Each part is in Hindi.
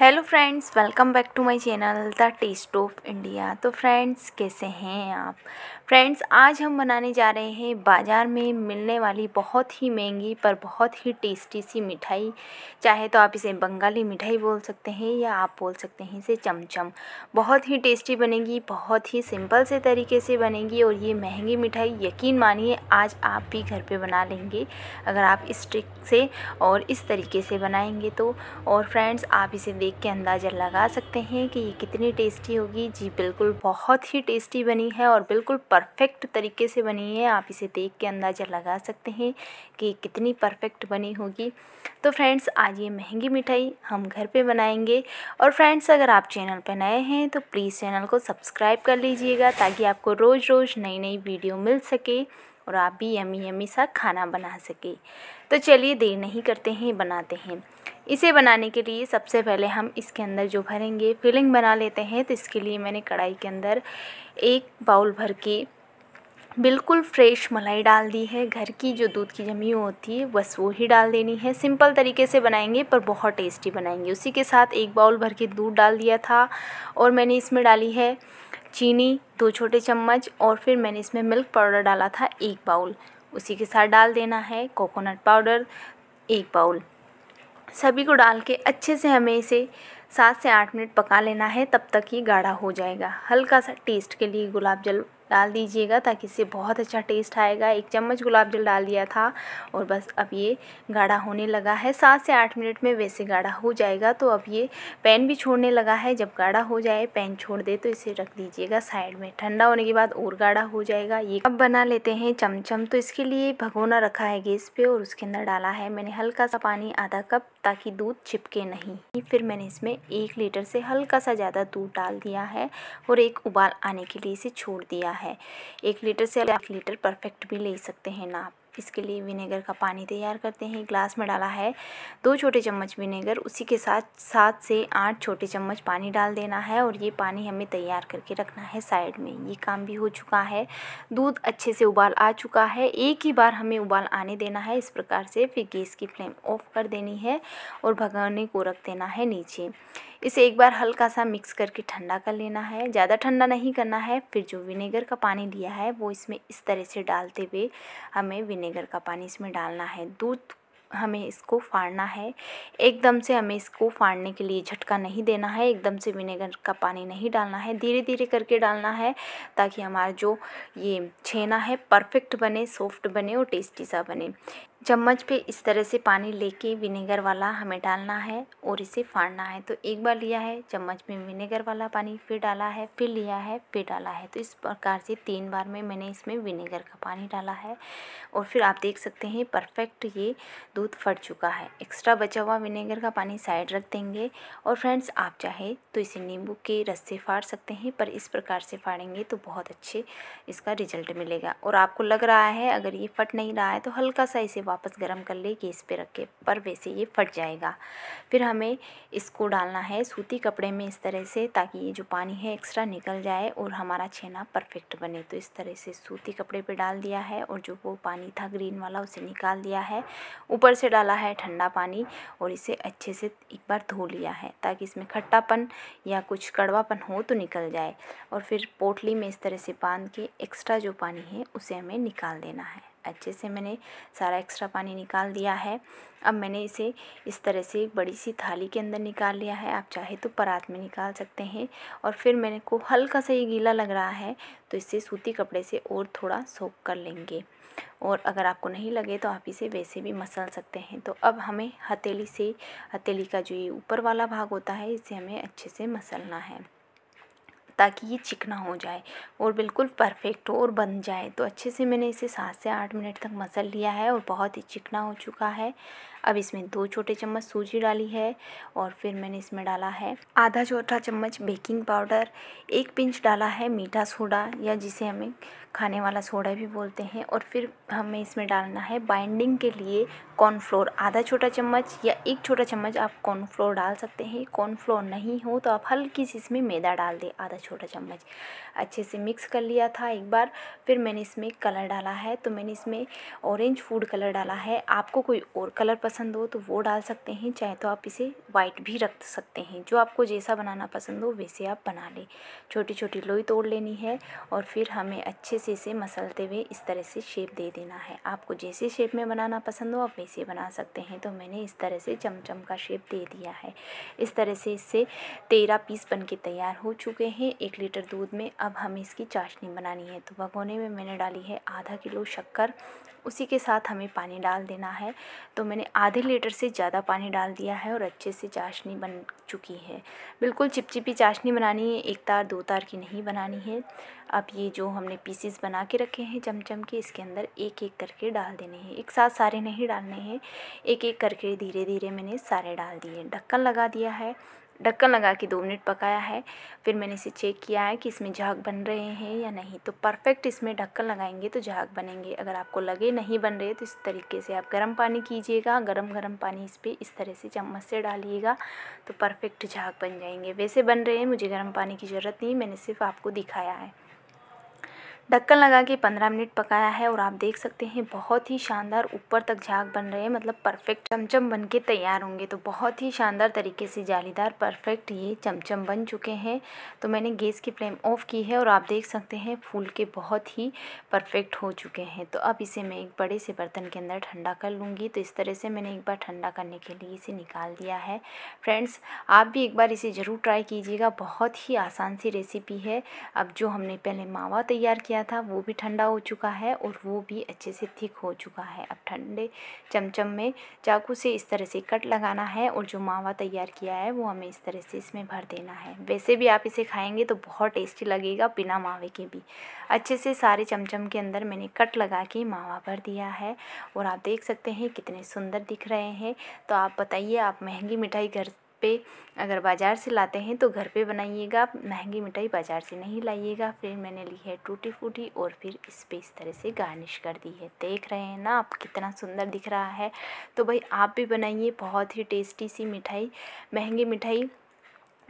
hello friends welcome back to my channel the taste of India तो फ्रेंड्स कैसे हैं आप फ्रेंड्स आज हम बनाने जा रहे हैं बाज़ार में मिलने वाली बहुत ही महंगी पर बहुत ही टेस्टी सी मिठाई चाहे तो आप इसे बंगाली मिठाई बोल सकते हैं या आप बोल सकते हैं इसे चमचम बहुत ही टेस्टी बनेगी बहुत ही सिंपल से तरीके से बनेगी और ये महंगी मिठाई यकीन मानिए आज आप भी घर पर बना लेंगे अगर आप इस ट्रिक से और इस तरीके से बनाएंगे तो और फ्रेंड्स आप इसे देख के अंदाज़ा लगा सकते हैं कि ये कितनी टेस्टी होगी जी बिल्कुल बहुत ही टेस्टी बनी है और बिल्कुल परफेक्ट तरीके से बनी है आप इसे देख के अंदाज़ा लगा सकते हैं कि कितनी परफेक्ट बनी होगी तो फ्रेंड्स आज ये महंगी मिठाई हम घर पे बनाएंगे और फ्रेंड्स अगर आप चैनल पर नए हैं तो प्लीज़ चैनल को सब्सक्राइब कर लीजिएगा ताकि आपको रोज़ रोज़ नई नई वीडियो मिल सके और आप भी यमी यमी सा खाना बना सके तो चलिए देर नहीं करते हैं बनाते हैं इसे बनाने के लिए सबसे पहले हम इसके अंदर जो भरेंगे फिलिंग बना लेते हैं तो इसके लिए मैंने कढ़ाई के अंदर एक बाउल भर के बिल्कुल फ्रेश मलाई डाल दी है घर की जो दूध की जमी होती है बस वो ही डाल देनी है सिंपल तरीके से बनाएंगे पर बहुत टेस्टी बनाएंगे उसी के साथ एक बाउल भर के दूध डाल दिया था और मैंने इसमें डाली है चीनी दो छोटे चम्मच और फिर मैंने इसमें मिल्क पाउडर डाला था एक बाउल उसी के साथ डाल देना है कोकोनट पाउडर एक बाउल सभी को डाल के अच्छे से हमें इसे सात से आठ मिनट पका लेना है तब तक ये गाढ़ा हो जाएगा हल्का सा टेस्ट के लिए गुलाब जल डाल दीजिएगा ताकि इससे बहुत अच्छा टेस्ट आएगा एक चम्मच गुलाब जल डाल दिया था और बस अब ये गाढ़ा होने लगा है सात से आठ मिनट में वैसे गाढ़ा हो जाएगा तो अब ये पैन भी छोड़ने लगा है जब गाढ़ा हो जाए पैन छोड़ दे तो इसे रख दीजिएगा साइड में ठंडा होने के बाद और गाढ़ा हो जाएगा ये अब बना लेते हैं चमचम तो इसके लिए भगोना रखा है गैस पर और उसके अंदर डाला है मैंने हल्का सा पानी आधा कप ताकि दूध चिपके नहीं फिर मैंने इसमें एक लीटर से हल्का सा ज़्यादा दूध डाल दिया है और एक उबाल आने के लिए इसे छोड़ दिया है एक लीटर से एक लीटर परफेक्ट भी ले सकते हैं नाप इसके लिए विनेगर का पानी तैयार करते हैं ग्लास में डाला है दो छोटे चम्मच विनेगर उसी के साथ सात से आठ छोटे चम्मच पानी डाल देना है और ये पानी हमें तैयार करके रखना है साइड में ये काम भी हो चुका है दूध अच्छे से उबाल आ चुका है एक ही बार हमें उबाल आने देना है इस प्रकार से फिर गैस की फ्लेम ऑफ कर देनी है और भगाने को रख देना है नीचे इसे एक बार हल्का सा मिक्स करके ठंडा कर लेना है ज़्यादा ठंडा नहीं करना है फिर जो विनेगर का पानी दिया है वो इसमें इस तरह से डालते हुए हमें विनेगर का पानी इसमें डालना है दूध हमें इसको फाड़ना है एकदम से हमें इसको फाड़ने के लिए झटका नहीं देना है एकदम से विनेगर का पानी नहीं डालना है धीरे धीरे करके डालना है ताकि हमारा जो ये छेना है परफेक्ट बने सॉफ्ट बने और टेस्टी सा बने चम्मच पे इस तरह से पानी लेके विनेगर वाला हमें डालना है और इसे फाड़ना है तो एक बार लिया है चम्मच में विनेगर वाला पानी फिर डाला है फिर लिया है फिर डाला है तो इस प्रकार से तीन बार में मैंने इसमें विनेगर का पानी डाला है और फिर आप देख सकते हैं परफेक्ट ये दूध फट चुका है एक्स्ट्रा बचा हुआ विनेगर का पानी साइड रख देंगे और फ्रेंड्स आप चाहे तो इसे नींबू के रस से फाड़ सकते हैं पर इस प्रकार से फाड़ेंगे तो बहुत अच्छे इसका रिजल्ट मिलेगा और आपको लग रहा है अगर ये फट नहीं रहा है तो हल्का सा इसे वापस गर्म कर ले गैस पे रखे पर वैसे ये फट जाएगा फिर हमें इसको डालना है सूती कपड़े में इस तरह से ताकि ये जो पानी है एक्स्ट्रा निकल जाए और हमारा छेना परफेक्ट बने तो इस तरह से सूती कपड़े पर डाल दिया है और जो वो पानी था ग्रीन वाला उसे निकाल दिया है ऊपर से डाला है ठंडा पानी और इसे अच्छे से एक बार धो लिया है ताकि इसमें खट्टापन या कुछ कड़वापन हो तो निकल जाए और फिर पोटली में इस तरह से बांध के एक्स्ट्रा जो पानी है उसे हमें निकाल देना है अच्छे से मैंने सारा एक्स्ट्रा पानी निकाल दिया है अब मैंने इसे इस तरह से एक बड़ी सी थाली के अंदर निकाल लिया है आप चाहे तो परात में निकाल सकते हैं और फिर मैंने को हल्का सा ये गीला लग रहा है तो इसे सूती कपड़े से और थोड़ा सोख कर लेंगे और अगर आपको नहीं लगे तो आप इसे वैसे भी मसल सकते हैं तो अब हमें हथेली से हथेली का जो ये ऊपर वाला भाग होता है इसे हमें अच्छे से मसलना है ताकि ये चिकना हो जाए और बिल्कुल परफेक्ट हो और बन जाए तो अच्छे से मैंने इसे सात से आठ मिनट तक मसल लिया है और बहुत ही चिकना हो चुका है अब इसमें दो छोटे चम्मच सूजी डाली है और फिर मैंने इसमें डाला है आधा छोटा चम्मच बेकिंग पाउडर एक पिंच डाला है मीठा सोडा या जिसे हमें खाने वाला सोडा भी बोलते हैं और फिर हमें इसमें डालना है बाइंडिंग के लिए कॉर्नफ्लोर आधा छोटा चम्मच या एक छोटा चम्मच आप कॉर्नफ्लोर डाल सकते हैं कॉर्नफ्लोर नहीं हो तो आप हल्की सी इसमें मैदा डाल दें आधा छोटा चम्मच अच्छे से मिक्स कर लिया था एक बार फिर मैंने इसमें कलर डाला है तो मैंने इसमें ऑरेंज फूड कलर डाला है आपको कोई और कलर पसंद पसंद हो तो वो डाल सकते हैं चाहे तो आप इसे वाइट भी रख सकते हैं जो आपको जैसा बनाना पसंद हो वैसे आप बना लें छोटी छोटी लोई तोड़ लेनी है और फिर हमें अच्छे से इसे मसलते हुए इस तरह से शेप दे देना है आपको जैसे शेप में बनाना पसंद हो आप वैसे बना सकते हैं तो मैंने इस तरह से चमचम का शेप दे दिया है इस तरह से इससे तेरह पीस बन के तैयार हो चुके हैं एक लीटर दूध में अब हमें इसकी चाशनी बनानी है तो भगोने में मैंने डाली है आधा किलो शक्कर उसी के साथ हमें पानी डाल देना है तो मैंने आधे लीटर से ज़्यादा पानी डाल दिया है और अच्छे से चाशनी बन चुकी है बिल्कुल चिपचिपी चाशनी बनानी है एक तार दो तार की नहीं बनानी है अब ये जो हमने पीसीस बना के रखे हैं चमचम के इसके अंदर एक एक करके डाल देने हैं एक साथ सारे नहीं डालने हैं एक एक करके धीरे धीरे मैंने सारे डाल दिए ढक्कन लगा दिया है ढक्कन लगा के दो मिनट पकाया है फिर मैंने इसे चेक किया है कि इसमें झाग बन रहे हैं या नहीं तो परफेक्ट इसमें ढक्कन लगाएंगे तो झाग बनेंगे अगर आपको लगे नहीं बन रहे तो इस तरीके से आप गर्म पानी कीजिएगा गर्म गर्म पानी इस पर इस तरह से चम्मच से डालिएगा तो परफेक्ट झाग बन जाएंगे वैसे बन रहे हैं मुझे गर्म पानी की ज़रूरत नहीं मैंने सिर्फ आपको दिखाया है ढक्कन लगा के पंद्रह मिनट पकाया है और आप देख सकते हैं बहुत ही शानदार ऊपर तक झाग बन रहे हैं मतलब परफेक्ट चमचम बन के तैयार होंगे तो बहुत ही शानदार तरीके से जालीदार परफेक्ट ये चमचम बन चुके हैं तो मैंने गैस की फ्लेम ऑफ की है और आप देख सकते हैं फूल के बहुत ही परफेक्ट हो चुके हैं तो अब इसे मैं एक बड़े से बर्तन के अंदर ठंडा कर लूँगी तो इस तरह से मैंने एक बार ठंडा करने के लिए इसे निकाल दिया है फ्रेंड्स आप भी एक बार इसे ज़रूर ट्राई कीजिएगा बहुत ही आसान सी रेसिपी है अब जो हमने पहले मावा तैयार किया किया था वो भी ठंडा हो चुका है और वो भी अच्छे से थिक हो चुका है अब ठंडे चमचम में चाकू से इस तरह से कट लगाना है और जो मावा तैयार किया है वो हमें इस तरह से इसमें भर देना है वैसे भी आप इसे खाएंगे तो बहुत टेस्टी लगेगा बिना मावे के भी अच्छे से सारे चमचम के अंदर मैंने कट लगा के मावा भर दिया है और आप देख सकते हैं कितने सुंदर दिख रहे हैं तो आप बताइए आप महंगी मिठाई घर पे अगर बाज़ार से लाते हैं तो घर पे बनाइएगा आप महंगी मिठाई बाज़ार से नहीं लाइएगा फिर मैंने ली है टूटी फूटी और फिर इस पर इस तरह से गार्निश कर दी है देख रहे हैं ना आप कितना सुंदर दिख रहा है तो भाई आप भी बनाइए बहुत ही टेस्टी सी मिठाई महंगी मिठाई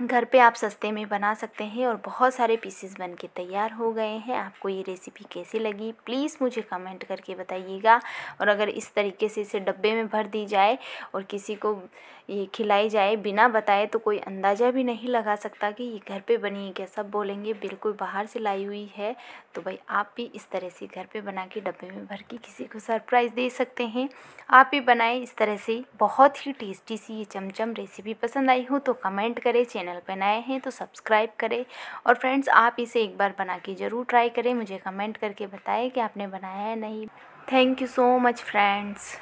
घर पे आप सस्ते में बना सकते हैं और बहुत सारे पीसेस बन के तैयार हो गए हैं आपको ये रेसिपी कैसी लगी प्लीज़ मुझे कमेंट करके बताइएगा और अगर इस तरीके से इसे डब्बे में भर दी जाए और किसी को ये खिलाई जाए बिना बताए तो कोई अंदाज़ा भी नहीं लगा सकता कि ये घर पे बनी है क्या सब बोलेंगे बिल्कुल बाहर से लाई हुई है तो भाई आप भी इस तरह से घर पर बना के डब्बे में भर के किसी को सरप्राइज़ दे सकते हैं आप भी बनाएँ इस तरह से बहुत ही टेस्टी सी ये चमचम रेसिपी पसंद आई हो तो कमेंट करें चैनल चैनल पर नए हैं तो सब्सक्राइब करें और फ्रेंड्स आप इसे एक बार बना के ज़रूर ट्राई करें मुझे कमेंट करके बताएं कि आपने बनाया है नहीं thank you so much friends